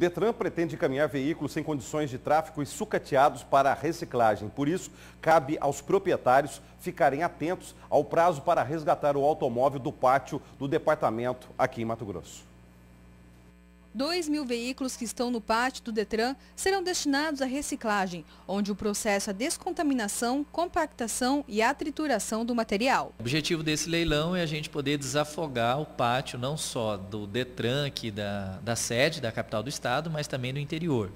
Detran pretende encaminhar veículos sem condições de tráfego e sucateados para a reciclagem. Por isso, cabe aos proprietários ficarem atentos ao prazo para resgatar o automóvel do pátio do departamento aqui em Mato Grosso. 2 mil veículos que estão no pátio do Detran serão destinados à reciclagem, onde o processo é descontaminação, compactação e atrituração do material. O objetivo desse leilão é a gente poder desafogar o pátio não só do Detran aqui da, da sede da capital do estado, mas também do interior.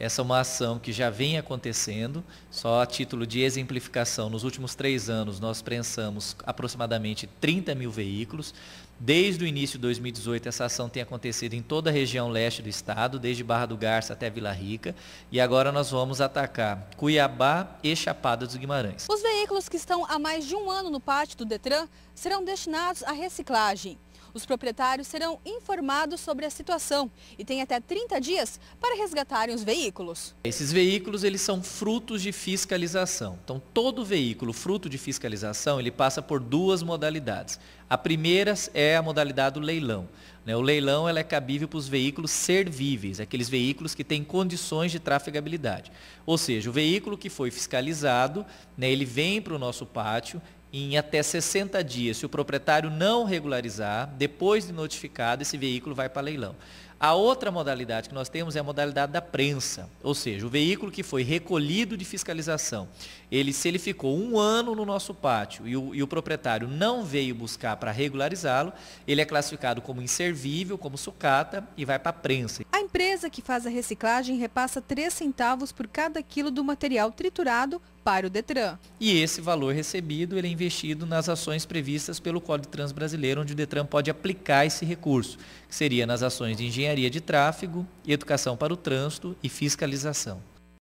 Essa é uma ação que já vem acontecendo, só a título de exemplificação, nos últimos três anos nós prensamos aproximadamente 30 mil veículos. Desde o início de 2018, essa ação tem acontecido em toda a região leste do estado, desde Barra do Garça até Vila Rica. E agora nós vamos atacar Cuiabá e Chapada dos Guimarães. Os veículos que estão há mais de um ano no pátio do Detran serão destinados à reciclagem. Os proprietários serão informados sobre a situação e têm até 30 dias para resgatarem os veículos. Esses veículos eles são frutos de fiscalização. Então, todo veículo fruto de fiscalização ele passa por duas modalidades. A primeira é a modalidade do leilão. Né? O leilão ela é cabível para os veículos servíveis, aqueles veículos que têm condições de trafegabilidade. Ou seja, o veículo que foi fiscalizado, né, ele vem para o nosso pátio, em até 60 dias, se o proprietário não regularizar, depois de notificado, esse veículo vai para leilão. A outra modalidade que nós temos é a modalidade da prensa, ou seja, o veículo que foi recolhido de fiscalização, ele, se ele ficou um ano no nosso pátio e o, e o proprietário não veio buscar para regularizá-lo, ele é classificado como inservível, como sucata e vai para a prensa. A empresa que faz a reciclagem repassa 3 centavos por cada quilo do material triturado para o Detran. E esse valor recebido ele é investido nas ações previstas pelo Código Trans Brasileiro, onde o Detran pode aplicar esse recurso, que seria nas ações de engenharia de tráfego, educação para o trânsito e fiscalização.